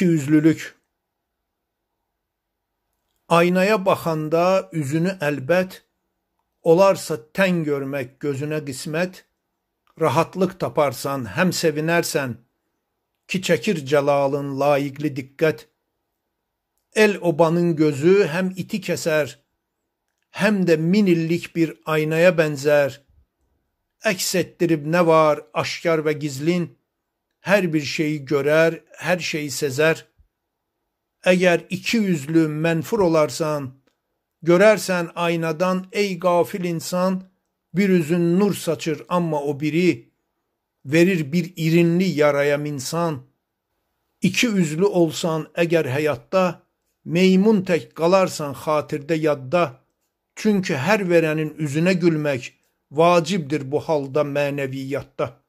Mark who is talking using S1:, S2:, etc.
S1: yüzlülük Aynaya bakanda üzünü elbet, olarsa ten görmek gözüne kısmet, rahatlık taparsan hem sevinersen, ki çekir celalın layıklı dikkat. El obanın gözü hem iti keser, hem de minillik bir aynaya benzer. Eksettirip ne var aşkar ve gizlin, her bir şeyi görer, her şeyi sezer. Eğer iki yüzlü menfur olarsan, görersen aynadan ey gafil insan, bir yüzün nur saçır ama o biri, verir bir irinli yaraya minsan. İki yüzlü olsan eğer hayatta, meymun tek kalarsan hatirde yadda. Çünkü her verenin üzüne gülmek vacibdir bu halda meneviyatta.''